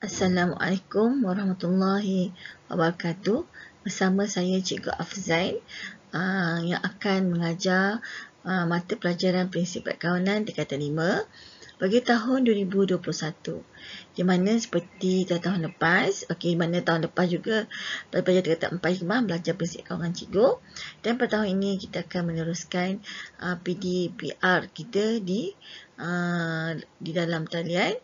Assalamualaikum warahmatullahi wabarakatuh Bersama saya Cikgu Afzain uh, Yang akan mengajar uh, mata pelajaran prinsip perkawanan dikatakan 5 bagi tahun 2021 di mana seperti tahun lepas okey mana tahun lepas juga pelajar dekat 4 hikmah belajar prinsip kawangan cikgu dan pada tahun ini kita akan meneruskan uh, ah, PDPR kita di uh, di dalam talian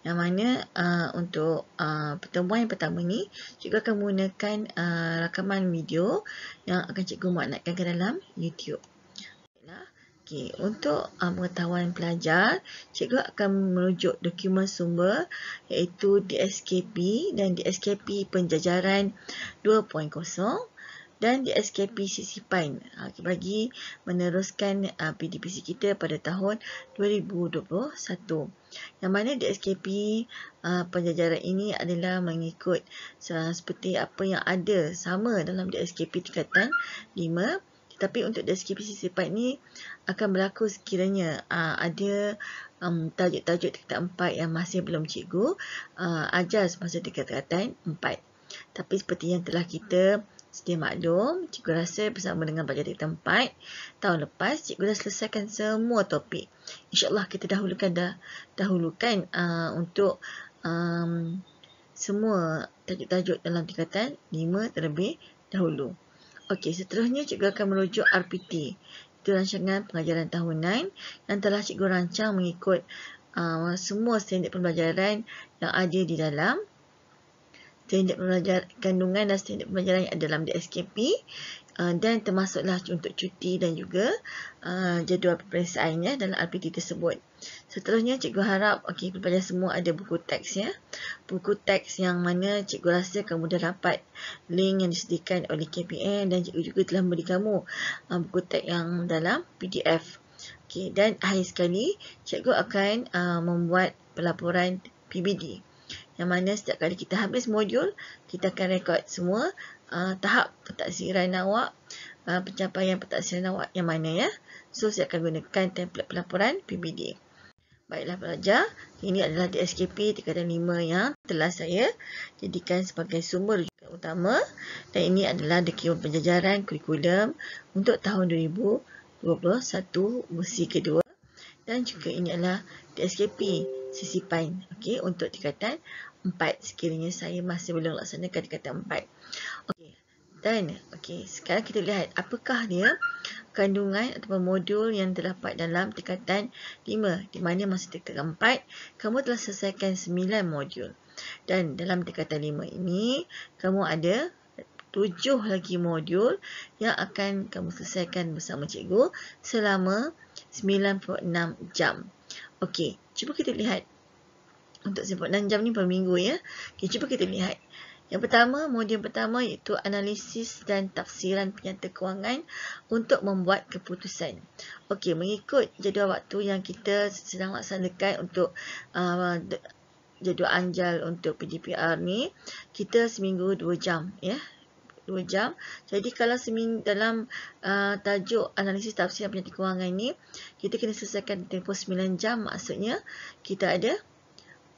yang mana uh, untuk uh, pertemuan yang pertama ni, juga akan menggunakan uh, rakaman video yang akan cikgu naikkan ke dalam YouTube. Okay. Untuk uh, pengetahuan pelajar, cikgu akan merujuk dokumen sumber iaitu DSKP dan DSKP penjajaran 2.0 dan di SKP Sisipan ha, bagi meneruskan ha, PDPC kita pada tahun 2021. Yang mana di SKP ha, penjajaran ini adalah mengikut seperti apa yang ada sama dalam di SKP tingkatan 5 tapi untuk SKP sisipan ni akan berlaku sekiranya aa, ada um, tajuk-tajuk tingkat empat yang masih belum cikgu aa, ajar semasa tingkat-tingkatan empat. Tapi seperti yang telah kita Sedia maklum, cikgu rasa bersama dengan pelajar di tempat, tahun lepas cikgu dah selesaikan semua topik. InsyaAllah kita dahulukan dah, dahulukan uh, untuk um, semua tajuk-tajuk dalam tingkatan 5 terlebih dahulu. Okey, seterusnya cikgu akan merujuk RPT. Itu rancangan pengajaran tahunan yang telah cikgu rancang mengikut uh, semua standard pembelajaran yang ada di dalam Tindak pembelajaran kandungan dan tindak pembelajaran yang ada dalam DSKP dan termasuklah untuk cuti dan juga uh, jadual peperiksaan dalam RPT tersebut. Seterusnya, cikgu harap okay, pelajar semua ada buku teks. Ya. Buku teks yang mana cikgu rasa kamu dah dapat link yang disediakan oleh KPN dan cikgu juga telah memberi kamu uh, buku teks yang dalam PDF. Okay, dan akhir sekali, cikgu akan uh, membuat pelaporan PBD yang mana setiap kali kita habis modul, kita akan rekod semua uh, tahap pentaksiran awak, uh, pencapaian pentaksiran awak yang mana ya. So, saya akan gunakan template pelaporan PBD. Baiklah pelajar, ini adalah DSKP tingkatan 5 yang telah saya jadikan sebagai sumber rujukan utama dan ini adalah dokumen penjajaran kurikulum untuk tahun 2021 versi kedua dan juga ini adalah DSKP sisipan okey untuk tingkatan 4 sekiranya saya masih belum laksanakan tingkatan 4 okey dan okey sekarang kita lihat apakah dia kandungan ataupun modul yang terdapat dalam tingkatan 5 di mana masa tingkatan 4 kamu telah selesaikan 9 modul dan dalam tingkatan 5 ini kamu ada tujuh lagi modul yang akan kamu selesaikan bersama cikgu selama 96 jam okey cuba kita lihat untuk sebut 6 jam ni per minggu ya. Okay, cuba kita lihat. Yang pertama, modul pertama iaitu analisis dan tafsiran penyata kewangan untuk membuat keputusan. Okey, mengikut jadual waktu yang kita sedang laksanakan untuk uh, jadual anjal untuk PGPR ni, kita seminggu 2 jam ya. 2 jam. Jadi kalau seming dalam uh, tajuk analisis tafsir dan penyakit kewangan ini, kita kena selesaikan tempoh 9 jam. Maksudnya kita ada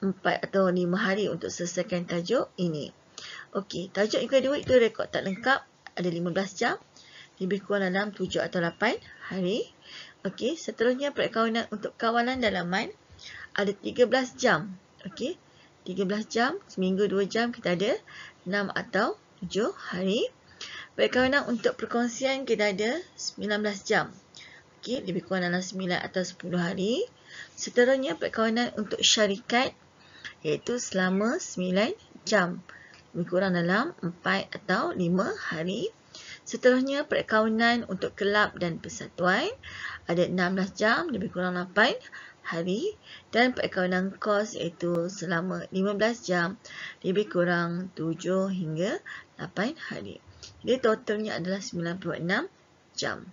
4 atau 5 hari untuk selesaikan tajuk ini. Okey, tajuk yang kedua itu rekod tak lengkap ada 15 jam. Lebih kurang dalam 7 atau 8 hari. Okey, seterusnya perkawinan untuk kawalan dalaman ada 13 jam. Okey, 13 jam, seminggu 2 jam kita ada 6 atau tujuh hari. Berkena untuk perkongsian kita ada 19 jam. Okey, lebih kurang dalam 9 atau 10 hari. Seterusnya perkawinan untuk syarikat iaitu selama 9 jam. Lebih kurang dalam 4 atau 5 hari. Seterusnya perkawinan untuk kelab dan persatuan ada 16 jam lebih kurang hari dan perkawinan kos iaitu selama 15 jam lebih kurang 7 hingga 8 hari. Jadi totalnya adalah 96 jam.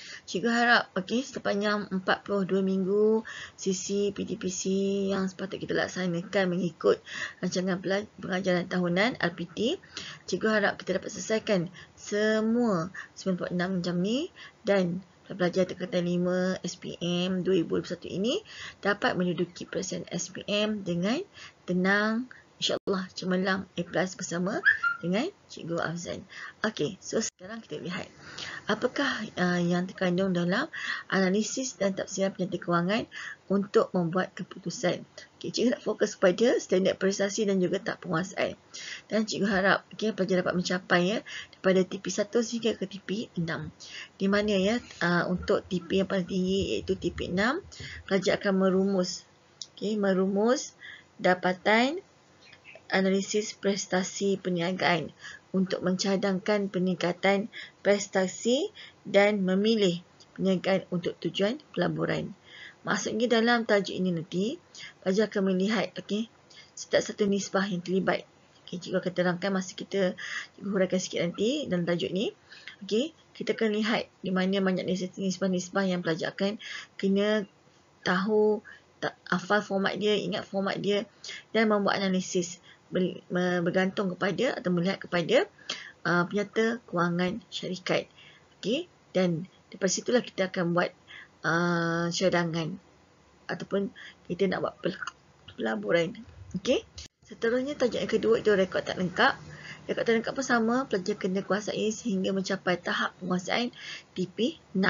Cikgu harap okey sepanjang 42 minggu sisi PTPC yang sepatutnya kita laksanakan mengikut rancangan pengajaran tahunan RPT. Cikgu harap kita dapat selesaikan semua 96 jam ni dan pelajar tingkatan 5 SPM 2021 ini dapat menduduki perasaan SPM dengan tenang insyaAllah cemerlang A plus bersama dengan Cikgu Afzan. Okey, so sekarang kita lihat apakah uh, yang terkandung dalam analisis dan tafsiran penyata kewangan untuk membuat keputusan. Okay, cikgu nak fokus pada standard prestasi dan juga tak penguasaan. Dan cikgu harap okay, pelajar dapat mencapai ya, daripada TP1 sehingga ke TP6. Di mana ya, uh, untuk TP yang paling tinggi iaitu TP6, pelajar akan merumus. Okay, merumus dapatan analisis prestasi perniagaan untuk mencadangkan peningkatan prestasi dan memilih peniagaan untuk tujuan pelaburan. Maksudnya dalam tajuk ini nanti, pelajar akan melihat okay, setiap satu nisbah yang terlibat. Okay, cikgu akan terangkan masa kita huraikan sikit nanti dalam tajuk ini. Okay, kita akan lihat di mana banyak nisbah-nisbah yang pelajar akan kena tahu hafal format dia, ingat format dia dan membuat analisis bergantung kepada atau melihat kepada uh, penyata kewangan syarikat. Okay, dan daripada situlah kita akan buat uh, cadangan ataupun kita nak buat pelaburan. Okey. Seterusnya tajuk yang kedua itu rekod tak lengkap. Rekod tak lengkap pun sama, pelajar kena kuasai sehingga mencapai tahap penguasaan TP6.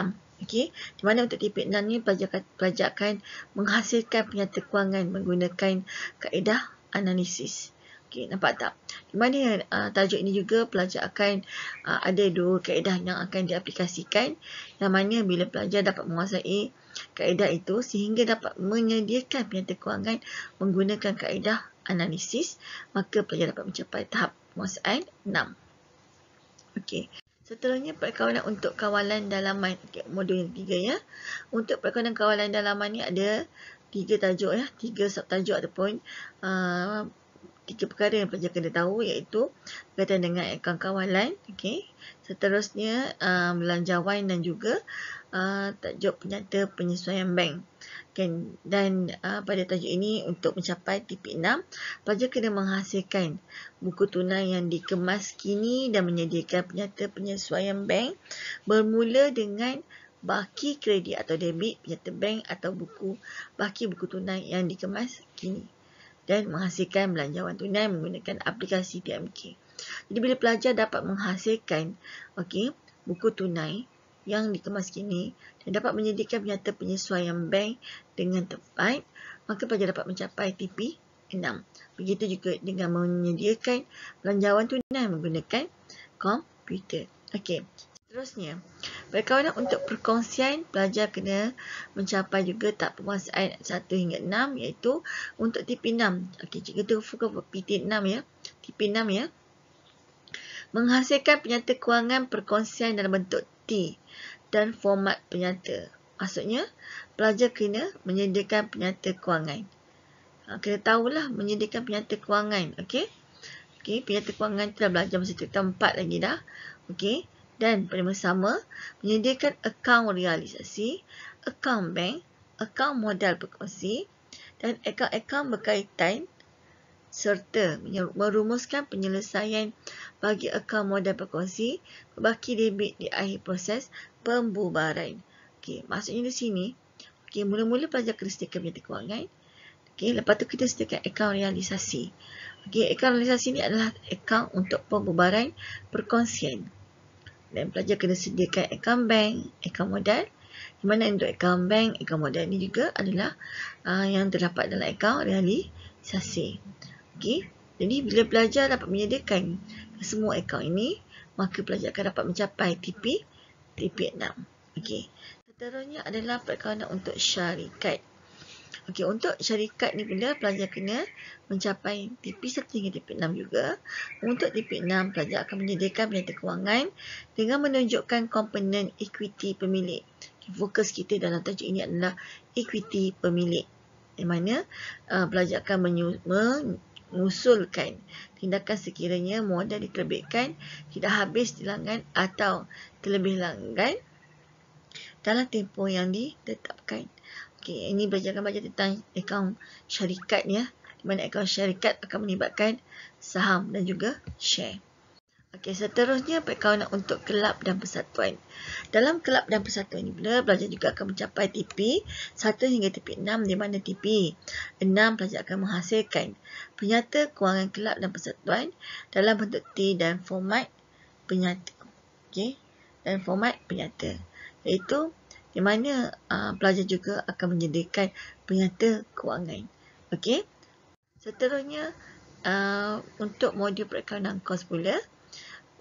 Okey. Di mana untuk TP6 ni pelajar, pelajar akan menghasilkan penyata kewangan menggunakan kaedah analisis. Okey, nampak tak? Di mana uh, tajuk ini juga pelajar akan uh, ada dua kaedah yang akan diaplikasikan. Yang mana bila pelajar dapat menguasai kaedah itu sehingga dapat menyediakan penyata kewangan menggunakan kaedah analisis, maka pelajar dapat mencapai tahap penguasaan 6. Okey. Seterusnya perkawalan untuk kawalan dalaman okay, modul yang tiga ya. Untuk perkawalan kawalan dalaman ni ada tiga tajuk ya, tiga sub-tajuk ataupun uh, tiga perkara yang pelajar kena tahu iaitu berkaitan dengan akaun eh, kawalan, okey. Seterusnya um, belanjawan dan juga uh, tajuk penyata penyesuaian bank. Okay. Dan uh, pada tajuk ini untuk mencapai tipik 6, pelajar kena menghasilkan buku tunai yang dikemas kini dan menyediakan penyata penyesuaian bank bermula dengan baki kredit atau debit penyata bank atau buku baki buku tunai yang dikemas kini dan menghasilkan belanjawan tunai menggunakan aplikasi PMK. Jadi bila pelajar dapat menghasilkan okey buku tunai yang dikemas kini dan dapat menyediakan penyata penyesuaian bank dengan tepat, maka pelajar dapat mencapai TP 6. Begitu juga dengan menyediakan belanjawan tunai menggunakan komputer. Okey, seterusnya. Berkawanan untuk perkongsian, pelajar kena mencapai juga tak penguasaan 1 hingga 6 iaitu untuk TP6. Okey, cikgu tu fokus PT6 ya. TP6 ya. Menghasilkan penyata kewangan perkongsian dalam bentuk T dan format penyata. Maksudnya, pelajar kena menyediakan penyata kewangan. Kita ha, tahulah menyediakan penyata kewangan. Okey. Okey, penyata kewangan tu dah belajar masa cerita tempat lagi dah. Okey dan pada sama menyediakan akaun realisasi, akaun bank, akaun modal perkongsi dan akaun-akaun berkaitan serta merumuskan penyelesaian bagi akaun modal perkongsi berbaki debit di akhir proses pembubaran. Okey, maksudnya di sini, okey, mula-mula pelajar kena sediakan berita kewangan. Okey, lepas tu kita sediakan akaun realisasi. Okey, akaun realisasi ni adalah akaun untuk pembubaran perkongsian dan pelajar kena sediakan akaun bank, akaun modal. Di mana untuk akaun bank, akaun modal ini juga adalah uh, yang terdapat dalam akaun realisasi. Okey. Jadi bila pelajar dapat menyediakan semua akaun ini, maka pelajar akan dapat mencapai TP TP6. Okey. Seterusnya adalah perkara untuk syarikat. Okey, untuk syarikat ni pula pelajar kena mencapai TP1 hingga TP6 juga. Untuk TP6, pelajar akan menyediakan penyata kewangan dengan menunjukkan komponen equity pemilik. Okay, fokus kita dalam tajuk ini adalah equity pemilik. Di mana uh, pelajar akan mengusulkan tindakan sekiranya modal diterbitkan tidak habis dilanggan atau terlebih langgan dalam tempoh yang ditetapkan. Okey, ini berjangka panjang tentang akaun syarikat ya. Di mana akaun syarikat akan melibatkan saham dan juga share. Okey, seterusnya perkawanan untuk kelab dan persatuan. Dalam kelab dan persatuan ini pula, pelajar juga akan mencapai TP 1 hingga TP 6 di mana TP 6 pelajar akan menghasilkan penyata kewangan kelab dan persatuan dalam bentuk T dan format penyata. Okey, dan format penyata. Iaitu di mana uh, pelajar juga akan menyediakan penyata kewangan. Okey. Seterusnya uh, untuk modul perakaunan kos pula,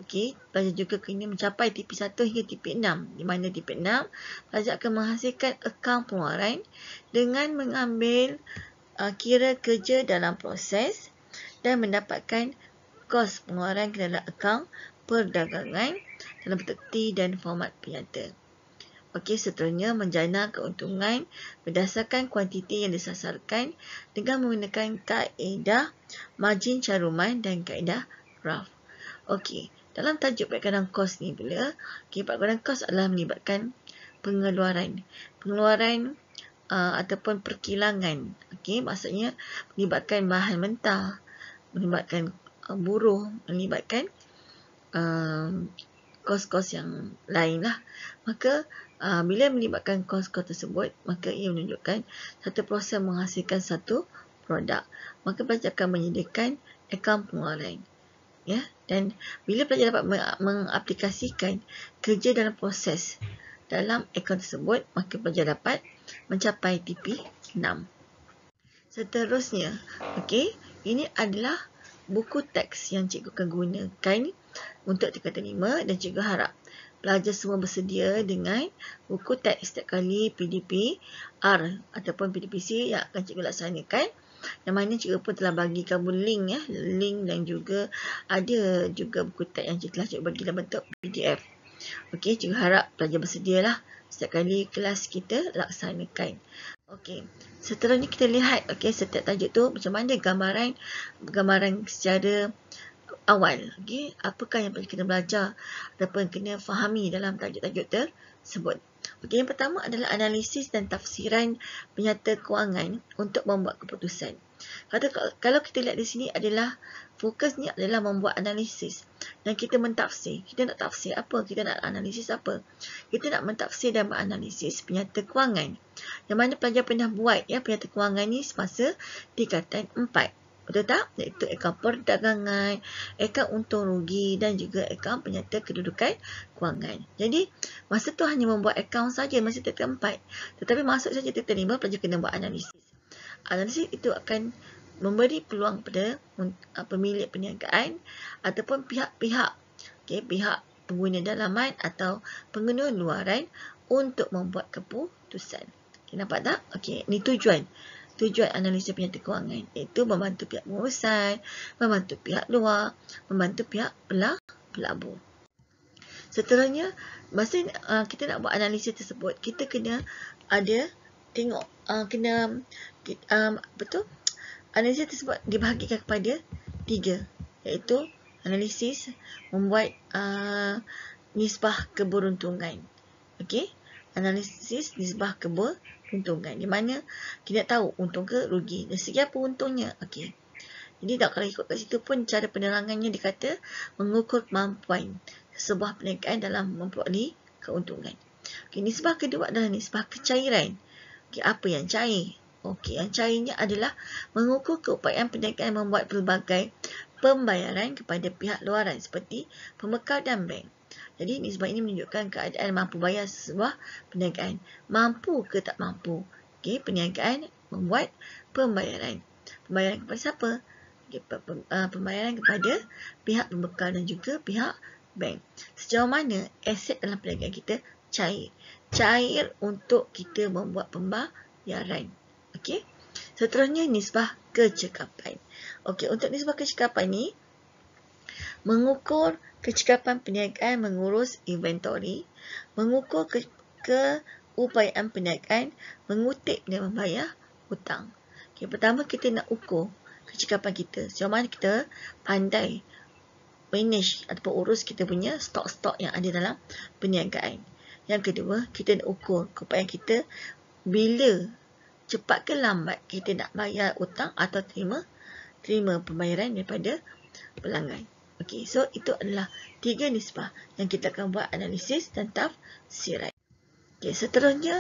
okey, pelajar juga kena mencapai tipi 1 hingga tipi 6. Di mana tipi 6, pelajar akan menghasilkan akaun pengeluaran dengan mengambil uh, kira kerja dalam proses dan mendapatkan kos pengeluaran ke dalam akaun perdagangan dalam bentuk T dan format penyata. Okey, seterusnya menjana keuntungan berdasarkan kuantiti yang disasarkan dengan menggunakan kaedah margin caruman dan kaedah RAF. Okey, dalam tajuk perkenaan kos ni pula, okey, perkenaan kos adalah melibatkan pengeluaran. Pengeluaran uh, ataupun perkilangan. Okey, maksudnya melibatkan bahan mentah, melibatkan uh, buruh, melibatkan uh, kos-kos yang lain lah. Maka, Uh, bila melibatkan kos-kos tersebut, maka ia menunjukkan satu proses menghasilkan satu produk. Maka pelajar akan menyediakan akaun pengeluaran. Ya? Dan bila pelajar dapat mengaplikasikan kerja dalam proses dalam akaun tersebut, maka pelajar dapat mencapai TP6. Seterusnya, okay, ini adalah buku teks yang cikgu akan gunakan untuk tingkatan 5 dan cikgu harap pelajar semua bersedia dengan buku teks setiap kali PDPR ataupun PDPC yang akan cikgu laksanakan. Yang mana cikgu pun telah bagi kamu link ya, link dan juga ada juga buku teks yang cikgu telah cikgu bagi dalam bentuk PDF. Okey, cikgu harap pelajar bersedialah setiap kali kelas kita laksanakan. Okey, seterusnya kita lihat okey setiap tajuk tu macam mana gambaran gambaran secara awal. Okay? Apakah yang perlu kita belajar ataupun kena fahami dalam tajuk-tajuk tersebut. Okay, yang pertama adalah analisis dan tafsiran penyata kewangan untuk membuat keputusan. Kata kalau kita lihat di sini adalah fokusnya adalah membuat analisis dan kita mentafsir. Kita nak tafsir apa? Kita nak analisis apa? Kita nak mentafsir dan menganalisis penyata kewangan. Yang mana pelajar pernah buat ya penyata kewangan ni semasa tingkatan 4. Betul tak? Iaitu akaun perdagangan, akaun untung rugi dan juga akaun penyata kedudukan kewangan. Jadi, masa tu hanya membuat akaun saja masa tu keempat. Tetapi masuk saja terima, pelajar kena buat analisis. Analisis itu akan memberi peluang pada ah, pemilik perniagaan ataupun pihak-pihak okay, pihak pengguna dalaman atau pengguna luaran untuk membuat keputusan. Okay, nampak tak? Okey, ni tujuan tujuan analisa penyata kewangan iaitu membantu pihak pengurusan, membantu pihak luar, membantu pihak pelah, pelabur. Seterusnya, masa uh, kita nak buat analisa tersebut, kita kena ada tengok, uh, kena, um, betul? Analisa tersebut dibahagikan kepada tiga, iaitu analisis membuat uh, nisbah keberuntungan. Okey, analisis nisbah keberuntungan keuntungan. Di mana kita nak tahu untung ke rugi. Dari segi apa untungnya? Okey. Jadi tak kalau ikut kat situ pun cara penerangannya dikata mengukur kemampuan sebuah perniagaan dalam memperoleh keuntungan. Okey, nisbah kedua adalah nisbah kecairan. Okey, apa yang cair? Okey, yang cairnya adalah mengukur keupayaan perniagaan membuat pelbagai pembayaran kepada pihak luaran seperti pemekar dan bank. Jadi nisbah ini menunjukkan keadaan mampu bayar sebuah perniagaan. Mampu ke tak mampu. Okey, perniagaan membuat pembayaran. Pembayaran kepada siapa? Eh, pembayaran kepada pihak pembekal dan juga pihak bank. Sejauh mana aset dalam perniagaan kita cair. Cair untuk kita membuat pembayaran. Okey. Seterusnya nisbah kecekapan. Okey, untuk nisbah kecekapan ni, mengukur kecekapan perniagaan mengurus inventory, mengukur ke- keupayaan perniagaan mengutip dan membayar hutang. Okay, pertama, kita nak ukur kecekapan kita. So, mana kita pandai manage ataupun urus kita punya stok-stok yang ada dalam perniagaan. Yang kedua, kita nak ukur keupayaan kita bila cepat ke lambat kita nak bayar hutang atau terima terima pembayaran daripada pelanggan. Okey, so itu adalah tiga nisbah yang kita akan buat analisis dan tafsirat. Okey, seterusnya,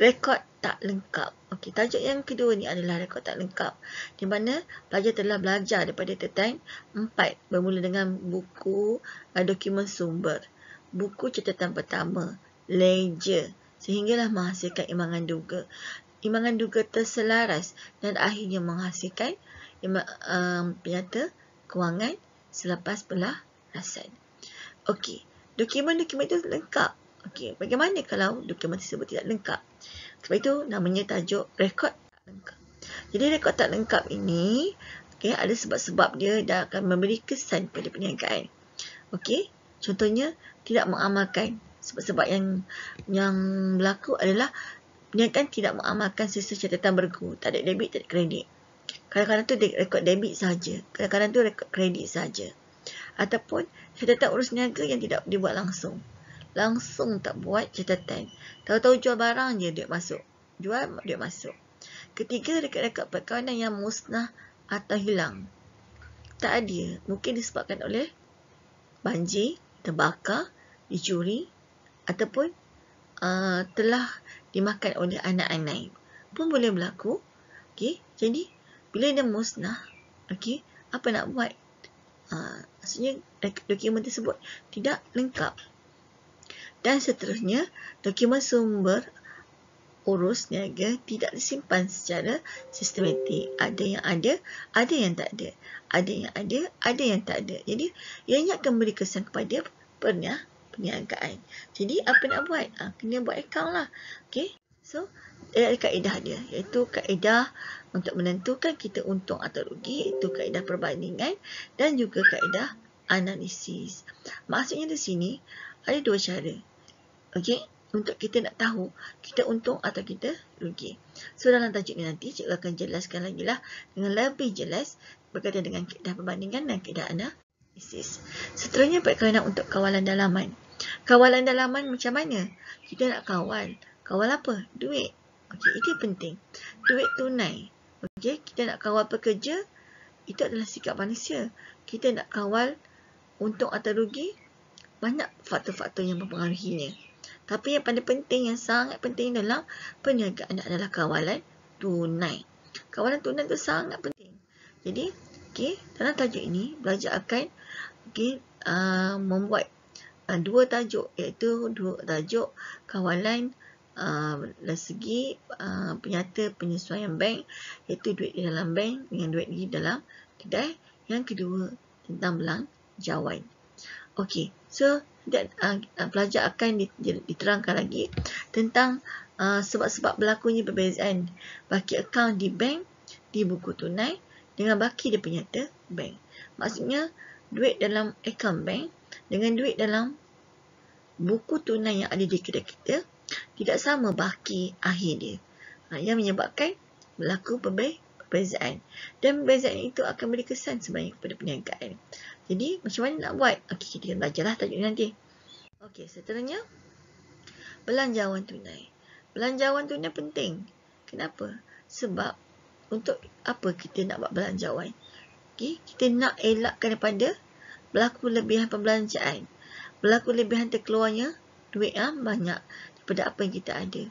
rekod tak lengkap. Okey, tajuk yang kedua ni adalah rekod tak lengkap. Di mana pelajar telah belajar daripada tetang empat bermula dengan buku uh, dokumen sumber. Buku catatan pertama, ledger, sehinggalah menghasilkan imbangan duga. Imbangan duga terselaras dan akhirnya menghasilkan um, eh, penyata kewangan selepas pelarasan. Okey, dokumen-dokumen itu lengkap. Okey, bagaimana kalau dokumen tersebut tidak lengkap? Sebab itu namanya tajuk rekod tak lengkap. Jadi rekod tak lengkap ini okay, ada sebab-sebab dia dah akan memberi kesan pada perniagaan. Okey, contohnya tidak mengamalkan. Sebab-sebab yang yang berlaku adalah perniagaan tidak mengamalkan sesuatu catatan bergu, tak ada debit, tak ada kredit. Kadang-kadang tu rekod debit saja, kadang-kadang tu rekod kredit saja. Ataupun catatan urus niaga yang tidak dibuat langsung. Langsung tak buat catatan. Tahu-tahu jual barang je duit masuk. Jual duit masuk. Ketiga, rekod-rekod perkawanan yang musnah atau hilang. Tak ada. Mungkin disebabkan oleh banjir, terbakar, dicuri ataupun uh, telah dimakan oleh anak-anak. Pun boleh berlaku. Okay, jadi bila dia musnah, okay? apa nak buat? Ha, maksudnya dokumen tersebut tidak lengkap. Dan seterusnya, dokumen sumber urus niaga tidak disimpan secara sistematik. Ada yang ada, ada yang tak ada. Ada yang ada, ada yang tak ada. Jadi, ianya akan beri kesan kepada perniagaan. Jadi, apa nak buat? Ha, kena buat account lah. Okay? So, ia eh, ada kaedah dia iaitu kaedah untuk menentukan kita untung atau rugi itu kaedah perbandingan dan juga kaedah analisis. Maksudnya di sini ada dua cara. Okay, untuk kita nak tahu kita untung atau kita rugi. So dalam tajuk ni nanti cikgu akan jelaskan lagi lah dengan lebih jelas berkaitan dengan kaedah perbandingan dan kaedah analisis. Seterusnya perkara untuk kawalan dalaman. Kawalan dalaman macam mana? Kita nak kawal. Kawal apa? Duit. Okey, ini penting. Duit tunai. Okey, kita nak kawal pekerja, itu adalah sikap manusia. Kita nak kawal untung atau rugi, banyak faktor-faktor yang mempengaruhinya. Tapi yang paling penting, yang sangat penting dalam perniagaan adalah kawalan tunai. Kawalan tunai itu sangat penting. Jadi, okey, dalam tajuk ini, belajar akan okey uh, membuat uh, dua tajuk, iaitu dua tajuk kawalan Ah, dari segi uh, penyata penyesuaian bank iaitu duit di dalam bank dengan duit di dalam kedai yang kedua tentang belang jawai Okey, so that, uh, pelajar akan diterangkan lagi tentang sebab-sebab uh, berlakunya perbezaan baki akaun di bank di buku tunai dengan baki di penyata bank maksudnya duit dalam akaun bank dengan duit dalam buku tunai yang ada di kedai kita tidak sama baki akhir dia. Ha, yang menyebabkan berlaku perbezaan. Dan perbezaan itu akan beri kesan sebenarnya kepada perniagaan. Jadi, macam mana nak buat? Okey, kita akan belajarlah tajuk nanti. Okey, seterusnya, belanjawan tunai. Belanjawan tunai penting. Kenapa? Sebab untuk apa kita nak buat belanjawan? Okey, kita nak elakkan daripada berlaku lebihan perbelanjaan, Berlaku lebihan terkeluarnya duit ah banyak daripada apa yang kita ada.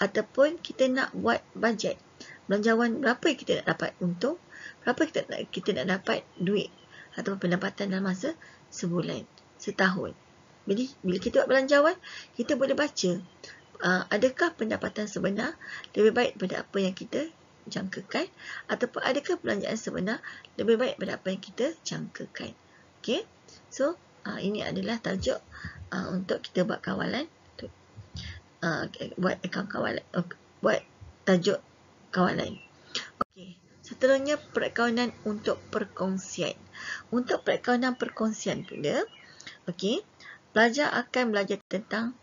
Ataupun kita nak buat bajet. Belanjawan berapa yang kita nak dapat untung, berapa kita nak, kita nak dapat duit atau pendapatan dalam masa sebulan, setahun. Jadi, bila kita buat belanjawan, kita boleh baca uh, adakah pendapatan sebenar lebih baik daripada apa yang kita jangkakan ataupun adakah belanjaan sebenar lebih baik daripada apa yang kita jangkakan. Okay? So, uh, ini adalah tajuk uh, untuk kita buat kawalan Ah, okay, buat account kawan lain. Okay, buat tajuk kawan lain. Okey. Seterusnya, perakaunan untuk perkongsian. Untuk perakaunan perkongsian pula, okey, pelajar akan belajar tentang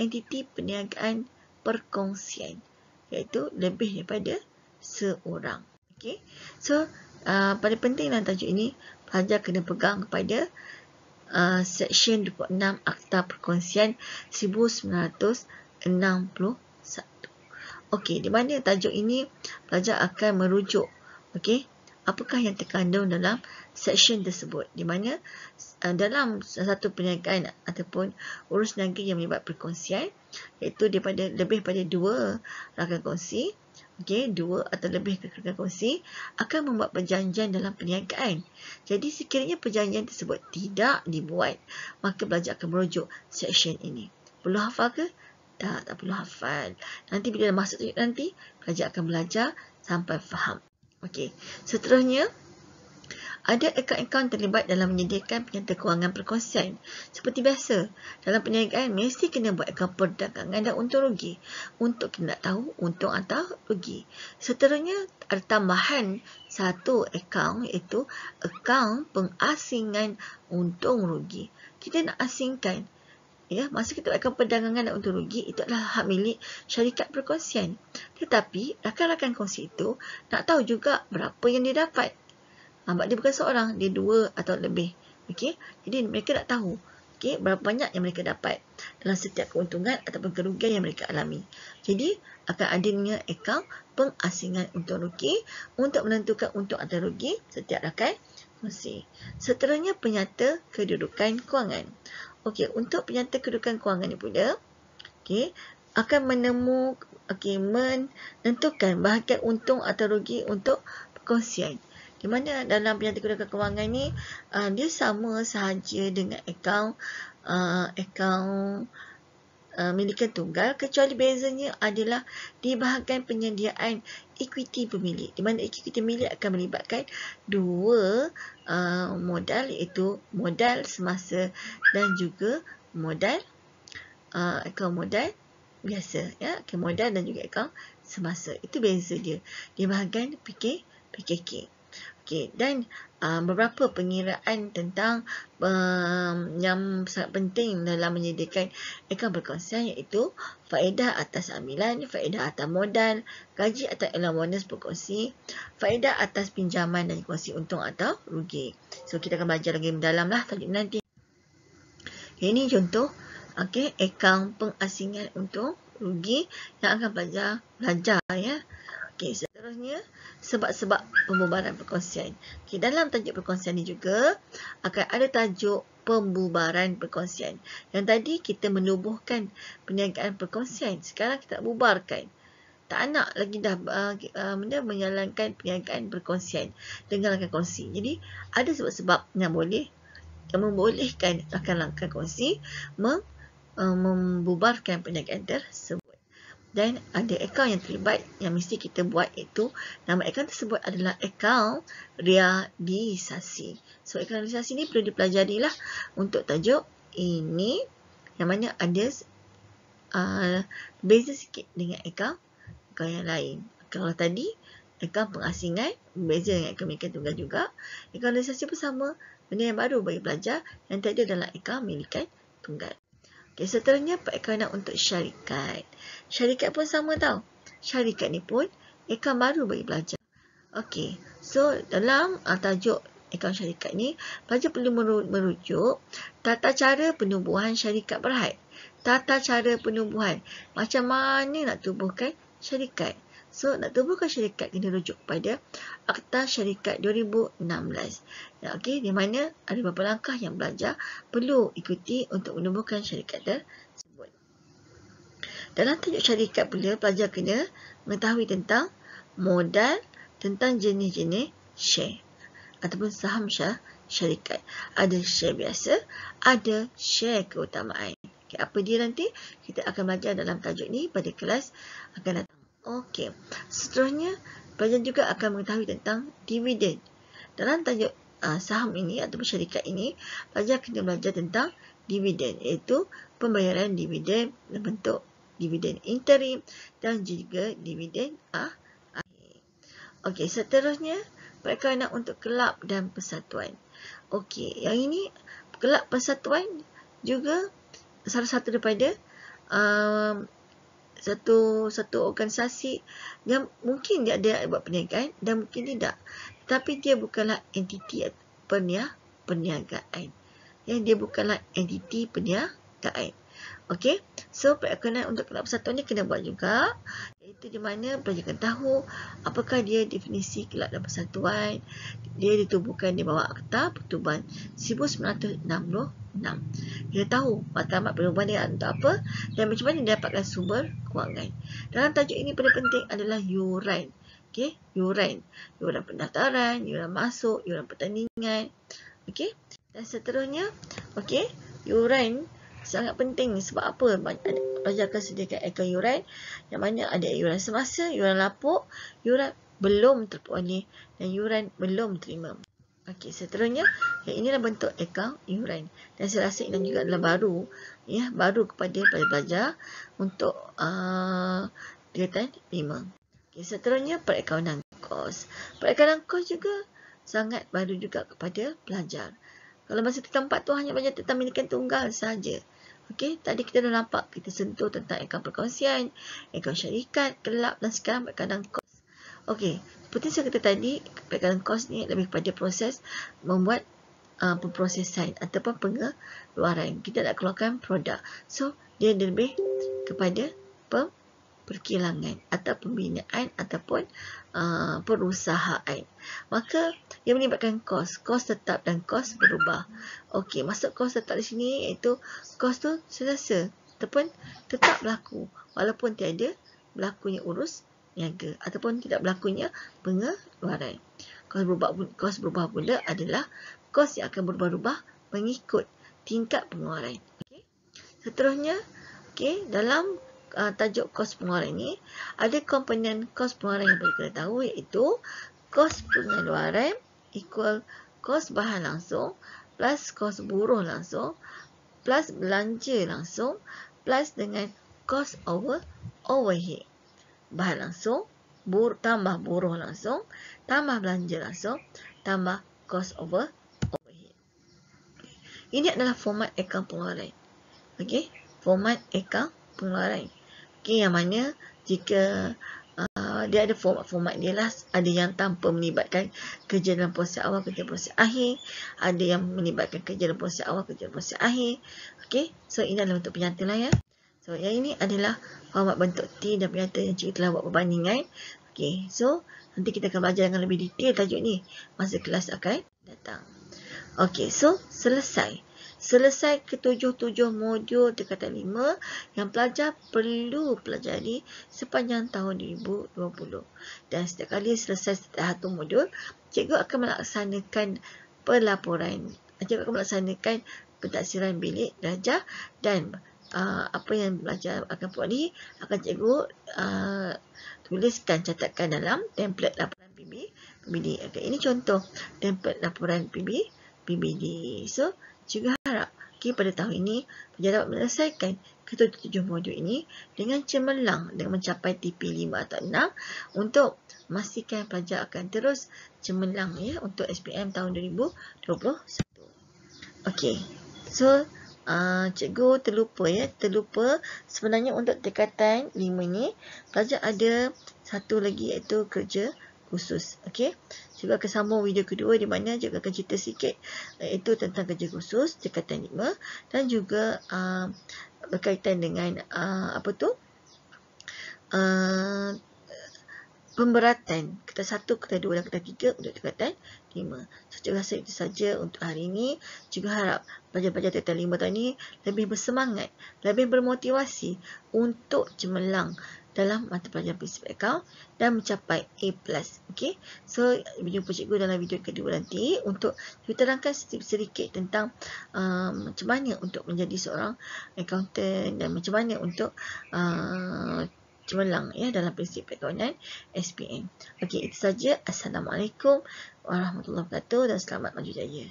entiti perniagaan perkongsian. Iaitu lebih daripada seorang. Okey. So, uh, ah, pada penting dalam tajuk ini, pelajar kena pegang kepada uh, Seksyen 26 Akta Perkongsian 1900 61. Okey, di mana tajuk ini pelajar akan merujuk. Okey, apakah yang terkandung dalam section tersebut? Di mana uh, dalam satu perniagaan ataupun urus niaga yang menyebab perkongsian iaitu daripada lebih pada dua rakan kongsi Okey, dua atau lebih rakan kongsi akan membuat perjanjian dalam perniagaan. Jadi sekiranya perjanjian tersebut tidak dibuat, maka pelajar akan merujuk section ini. Perlu hafal ke? Tak, tak perlu hafal. Nanti bila masuk tunjuk nanti, pelajar akan belajar sampai faham. Okey, seterusnya, ada akaun-akaun terlibat dalam menyediakan penyata kewangan perkongsian. Seperti biasa, dalam perniagaan mesti kena buat akaun perdagangan dan untung rugi untuk kita nak tahu untung atau rugi. Seterusnya, ada tambahan satu akaun iaitu akaun pengasingan untung rugi. Kita nak asingkan ya masa kita buatkan perdagangan untuk rugi itu adalah hak milik syarikat perkongsian tetapi rakan-rakan kongsi itu nak tahu juga berapa yang dia dapat ha, dia bukan seorang dia dua atau lebih okey jadi mereka nak tahu okey berapa banyak yang mereka dapat dalam setiap keuntungan ataupun kerugian yang mereka alami jadi akan adanya akaun pengasingan untuk rugi untuk menentukan untuk atau rugi setiap rakan kongsi seterusnya penyata kedudukan kewangan Okey, untuk penyata kedudukan kewangan ni pula, okey, akan menemu okey menentukan bahagian untung atau rugi untuk perkongsian. Di mana dalam penyata kedudukan kewangan ni uh, dia sama sahaja dengan akaun uh, akaun Eh, milikan tunggal kecuali bezanya adalah di bahagian penyediaan equity pemilik di mana equity pemilik akan melibatkan dua uh, modal iaitu modal semasa dan juga modal uh, akaun modal biasa ya akaun modal dan juga akaun semasa itu beza dia di bahagian PK PKK Okey, dan uh, beberapa pengiraan tentang um, yang sangat penting dalam menyediakan akaun perkongsian iaitu faedah atas amilan, faedah atas modal, gaji atau allowance perkongsi, faedah atas pinjaman dan kongsi untung atau rugi. So, kita akan belajar lagi mendalam lah tajuk nanti. Ini contoh okey, akaun pengasingan untung rugi yang akan belajar, belajar ya. Okey, seterusnya sebab-sebab pembubaran perkongsian. Okey, dalam tajuk perkongsian ni juga akan ada tajuk pembubaran perkongsian. Yang tadi kita menubuhkan perniagaan perkongsian, sekarang kita bubarkan. Tak nak lagi dah ah, ah, benda uh, uh, menjalankan perniagaan perkongsian, tinggalkan kongsi. Jadi, ada sebab-sebab yang boleh yang membolehkan rakan langkah kongsi mem, uh, ah, membubarkan perniagaan tersebut dan ada akaun yang terlibat yang mesti kita buat iaitu nama akaun tersebut adalah akaun realisasi. So akaun realisasi ni perlu dipelajari lah untuk tajuk ini yang mana ada uh, beza sikit dengan akaun akaun yang lain. Kalau tadi akaun pengasingan beza dengan akaun milikan tunggal juga. Akaun realisasi pun sama benda yang baru bagi pelajar yang tak ada dalam akaun milikan tunggal. Okay, seterusnya perakaunan untuk syarikat. Syarikat pun sama tau. Syarikat ni pun akaun baru bagi belajar. Okey, so dalam uh, tajuk akaun syarikat ni, pelajar perlu merujuk tata cara penubuhan syarikat berhad. Tata cara penubuhan. Macam mana nak tubuhkan syarikat. So, nak tubuhkan syarikat kena rujuk kepada Akta Syarikat 2016. Ya, okey, di mana ada beberapa langkah yang pelajar perlu ikuti untuk menubuhkan syarikat tersebut. Dalam tajuk syarikat pula, pelajar kena mengetahui tentang modal tentang jenis-jenis share ataupun saham syar syarikat. Ada share biasa, ada share keutamaan. Okay, apa dia nanti? Kita akan belajar dalam tajuk ni pada kelas akan datang. Okey. Seterusnya, pelajar juga akan mengetahui tentang dividen. Dalam tajuk uh, saham ini atau syarikat ini, pelajar kena belajar tentang dividen iaitu pembayaran dividen dalam bentuk dividen interim dan juga dividen ah Okey, seterusnya perkenaan untuk kelab dan persatuan. Okey, yang ini kelab persatuan juga salah satu daripada um, satu satu organisasi yang mungkin dia ada buat perniagaan dan mungkin tidak. Tapi dia bukanlah entiti penia, perniagaan. Ya, dia bukanlah entiti peniagaan. Okey. So perakuan untuk kelab persatuan ni kena buat juga. Iaitu di mana pelajar tahu apakah dia definisi kilat dan persatuan. Dia ditubuhkan di bawah Akta Pertubuhan 1966. Dia tahu matlamat perubahan dia untuk apa dan macam mana dia dapatkan sumber kewangan. Dalam tajuk ini paling penting adalah yuran. okay yuran. Yuran pendaftaran, yuran masuk, yuran pertandingan. okay Dan seterusnya, okay yuran sangat penting sebab apa Raja akan sediakan akaun yuran yang mana ada yuran semasa, yuran lapuk, yuran belum terpenuhi dan yuran belum terima. Okey, seterusnya, ya, inilah bentuk akaun yuran. Dan saya rasa ini juga adalah baru, ya, baru kepada pelajar untuk uh, kegiatan 5. Okey, seterusnya, perakaunan kos. Perakaunan kos juga sangat baru juga kepada pelajar. Kalau masa tempat tu hanya banyak tentang milikan tunggal saja. Okey, tadi kita dah nampak kita sentuh tentang akaun perkongsian, akaun syarikat, kelab dan sekarang berkaitan kos. Okey, seperti saya kata tadi, berkaitan kos ni lebih kepada proses membuat uh, pemprosesan ataupun pengeluaran. Kita nak keluarkan produk. So, dia lebih kepada pemprosesan perkilangan atau pembinaan ataupun uh, perusahaan. Maka ia menyebabkan kos, kos tetap dan kos berubah. Okey, masuk kos tetap di sini iaitu kos tu selesa ataupun tetap berlaku walaupun tiada berlakunya urus niaga ataupun tidak berlakunya pengeluaran. Kos berubah, kos berubah pula adalah kos yang akan berubah-ubah mengikut tingkat pengeluaran. Okey. Seterusnya, okey, dalam uh, tajuk kos pengeluaran ini, ada komponen kos pengeluaran yang perlu kita tahu iaitu kos pengeluaran equal kos bahan langsung plus kos buruh langsung plus belanja langsung plus dengan kos over overhead. Bahan langsung bur, tambah buruh langsung tambah belanja langsung tambah kos over overhead. Ini adalah format akaun pengeluaran. Okey, format akaun pengeluaran. Okey, yang mana jika uh, dia ada format-format dia lah, ada yang tanpa melibatkan kerja dalam proses awal, kerja dalam proses akhir, ada yang melibatkan kerja dalam proses awal, kerja dalam proses akhir. Okey, so ini adalah bentuk penyata lah ya. So, yang ini adalah format bentuk T dan penyata yang cikgu telah buat perbandingan. Okey, so nanti kita akan belajar dengan lebih detail tajuk ni masa kelas akan datang. Okey, so selesai. Selesai ketujuh-tujuh modul dekatan lima yang pelajar perlu pelajari sepanjang tahun 2020. Dan setiap kali selesai setiap satu modul, cikgu akan melaksanakan pelaporan. Cikgu akan melaksanakan pentaksiran bilik darjah dan uh, apa yang pelajar akan buat ni akan cikgu uh, tuliskan, catatkan dalam template laporan PB, PBD. Okay. Ini contoh template laporan PB, PBD. So, cikgu Okey, pada tahun ini, pelajar dapat menyelesaikan ketujuh modul ini dengan cemerlang dengan mencapai TP 5 atau 6 untuk memastikan pelajar akan terus cemerlang ya untuk SPM tahun 2021. Okey. So, uh, cikgu terlupa ya, terlupa sebenarnya untuk dekatan 5 ini, pelajar ada satu lagi iaitu kerja khusus. Okey. Juga akan sambung video kedua di mana cikgu akan cerita sikit iaitu eh, tentang kerja khusus, cekat enigma dan juga uh, berkaitan dengan uh, apa tu? Uh, pemberatan kita satu, kita dua dan kita tiga untuk cekatan lima. So, cikgu rasa itu saja untuk hari ini. Juga harap pelajar-pelajar cekatan lima tadi lebih bersemangat, lebih bermotivasi untuk cemerlang dalam mata pelajaran prinsip akaun dan mencapai A+. Okay? So, jumpa cikgu dalam video kedua nanti untuk terangkan sedikit tentang um, macam mana untuk menjadi seorang accountant dan macam mana untuk uh, cemerlang ya, dalam prinsip akaunan SPN. Okay, itu saja. Assalamualaikum warahmatullahi wabarakatuh dan selamat maju jaya.